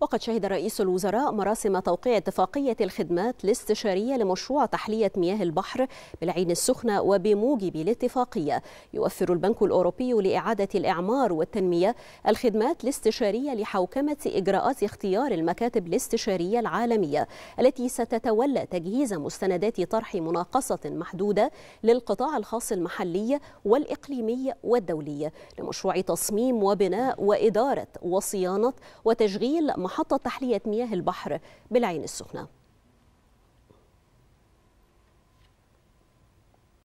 وقد شهد رئيس الوزراء مراسم توقيع اتفاقية الخدمات الاستشارية لمشروع تحلية مياه البحر بالعين السخنة وبموجب الاتفاقية يوفر البنك الأوروبي لإعادة الإعمار والتنمية الخدمات الاستشارية لحوكمة إجراءات اختيار المكاتب الاستشارية العالمية التي ستتولى تجهيز مستندات طرح مناقصة محدودة للقطاع الخاص المحلي والإقليمي والدولي لمشروع تصميم وبناء وإدارة وصيانة وتشغيل محطة تحلية مياه البحر بالعين السخنة